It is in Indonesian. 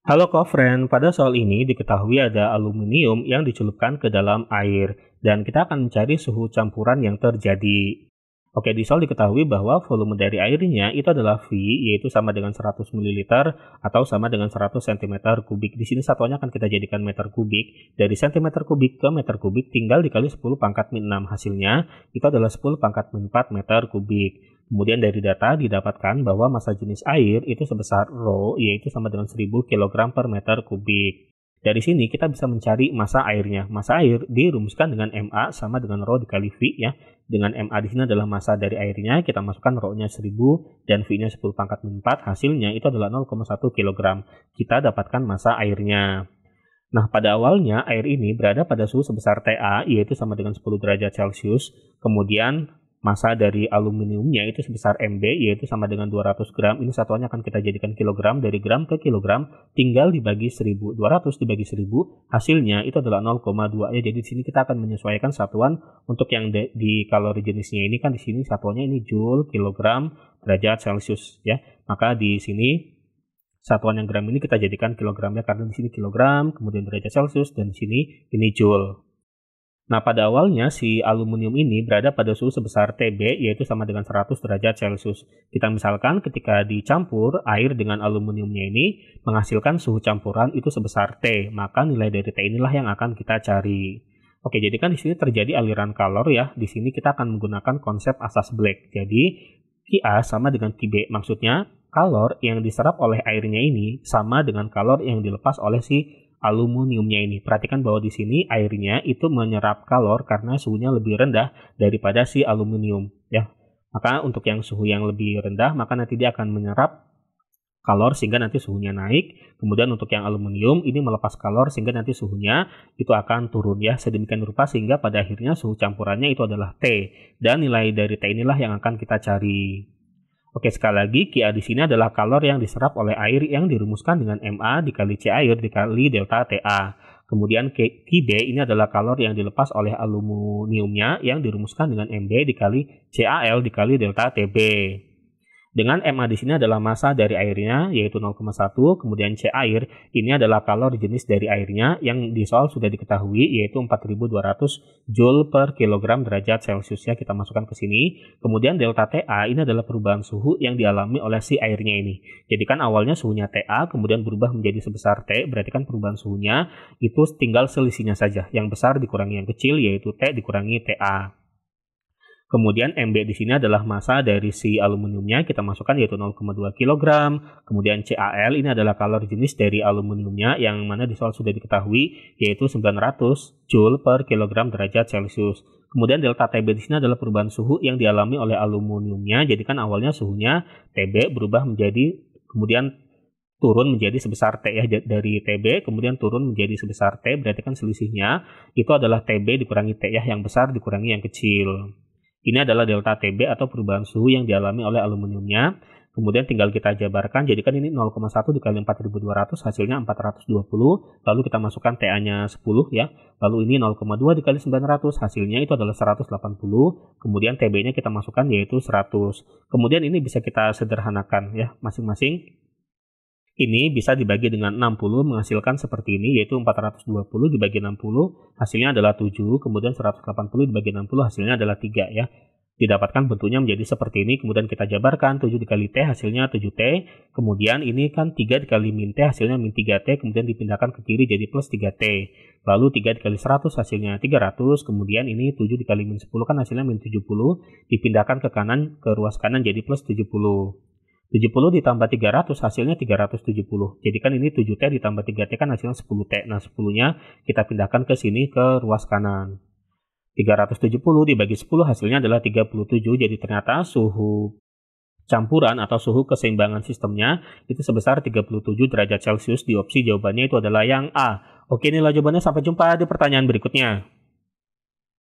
Halo Kofren, pada soal ini diketahui ada aluminium yang dicelupkan ke dalam air dan kita akan mencari suhu campuran yang terjadi. Oke, di Sol diketahui bahwa volume dari airnya itu adalah V, yaitu sama dengan 100 ml atau sama dengan 100 cm kubik. Di sini satuannya akan kita jadikan meter kubik. Dari cm kubik ke meter kubik tinggal dikali 10 pangkat min 6. Hasilnya itu adalah 10 pangkat min 4 meter kubik. Kemudian dari data didapatkan bahwa massa jenis air itu sebesar Rho, yaitu sama dengan 1000 kg per meter kubik. Dari sini kita bisa mencari massa airnya. Massa air dirumuskan dengan MA sama dengan Rho dikali V ya dengan MA di sini adalah masa dari airnya, kita masukkan rho-nya 1000 dan V-nya 10 pangkat 4, hasilnya itu adalah 0,1 kg. Kita dapatkan masa airnya. Nah, pada awalnya air ini berada pada suhu sebesar TA, yaitu sama dengan 10 derajat Celcius. Kemudian massa dari aluminiumnya itu sebesar MB yaitu sama dengan 200 gram ini satuannya akan kita jadikan kilogram dari gram ke kilogram tinggal dibagi 1200 dibagi 1000 hasilnya itu adalah 0,2 ya jadi di sini kita akan menyesuaikan satuan untuk yang de, di kalori jenisnya ini kan di sini satuannya ini joule kilogram derajat celcius ya maka di sini satuan yang gram ini kita jadikan kilogramnya karena di sini kilogram kemudian derajat celcius dan di sini ini joule Nah, pada awalnya si aluminium ini berada pada suhu sebesar TB, yaitu sama dengan 100 derajat Celcius. Kita misalkan ketika dicampur air dengan aluminiumnya ini menghasilkan suhu campuran itu sebesar T, maka nilai dari T inilah yang akan kita cari. Oke, jadi kan di sini terjadi aliran kalor ya. Di sini kita akan menggunakan konsep asas Black. Jadi, Q_a sama dengan Q_b maksudnya kalor yang diserap oleh airnya ini sama dengan kalor yang dilepas oleh si aluminiumnya ini. Perhatikan bahwa di sini airnya itu menyerap kalor karena suhunya lebih rendah daripada si aluminium ya. Maka untuk yang suhu yang lebih rendah maka nanti dia akan menyerap kalor sehingga nanti suhunya naik. Kemudian untuk yang aluminium ini melepas kalor sehingga nanti suhunya itu akan turun ya sedemikian rupa sehingga pada akhirnya suhu campurannya itu adalah T dan nilai dari T inilah yang akan kita cari. Oke, sekali lagi Kia di sini adalah kalor yang diserap oleh air yang dirumuskan dengan MA dikali C air dikali delta TA. Kemudian Qb ini adalah kalor yang dilepas oleh aluminiumnya yang dirumuskan dengan MB dikali CAL dikali delta TB. Dengan MA di sini adalah massa dari airnya yaitu 0,1, kemudian C air ini adalah kalor jenis dari airnya yang di soal sudah diketahui yaitu 4200 joule per kilogram derajat celcius ya kita masukkan ke sini. Kemudian delta TA ini adalah perubahan suhu yang dialami oleh si airnya ini. Jadi kan awalnya suhunya TA kemudian berubah menjadi sebesar T, berarti kan perubahan suhunya itu tinggal selisihnya saja. Yang besar dikurangi yang kecil yaitu T dikurangi TA. Kemudian MB di sini adalah massa dari si aluminiumnya kita masukkan yaitu 0,2 kg. Kemudian CAL ini adalah kalor jenis dari aluminiumnya yang mana di soal sudah diketahui yaitu 900 joule per kilogram derajat Celcius. Kemudian delta TB di sini adalah perubahan suhu yang dialami oleh aluminiumnya. Jadi kan awalnya suhunya TB berubah menjadi kemudian turun menjadi sebesar T ya dari TB kemudian turun menjadi sebesar T berarti kan selisihnya itu adalah TB dikurangi T ya yang besar dikurangi yang kecil. Ini adalah delta TB atau perubahan suhu yang dialami oleh aluminiumnya. Kemudian tinggal kita jabarkan, jadikan ini 0,1 dikali 4200 hasilnya 420, lalu kita masukkan TA-nya 10 ya. Lalu ini 0,2 dikali 900 hasilnya itu adalah 180, kemudian TB-nya kita masukkan yaitu 100. Kemudian ini bisa kita sederhanakan ya masing-masing ini bisa dibagi dengan 60 menghasilkan seperti ini yaitu 420 dibagi 60 hasilnya adalah 7 kemudian 180 dibagi 60 hasilnya adalah 3 ya didapatkan bentuknya menjadi seperti ini kemudian kita jabarkan 7 dikali T hasilnya 7T kemudian ini kan 3 dikali min T hasilnya min 3T kemudian dipindahkan ke kiri jadi plus 3T lalu 3 dikali 100 hasilnya 300 kemudian ini 7 dikali min 10 kan hasilnya min 70 dipindahkan ke kanan ke ruas kanan jadi plus 70 70 ditambah 300 hasilnya 370. Jadi kan ini 7T ditambah 3T kan hasilnya 10T. Nah 10-nya kita pindahkan ke sini ke ruas kanan. 370 dibagi 10 hasilnya adalah 37. Jadi ternyata suhu campuran atau suhu keseimbangan sistemnya itu sebesar 37 derajat Celcius di opsi jawabannya itu adalah yang A. Oke inilah jawabannya sampai jumpa di pertanyaan berikutnya.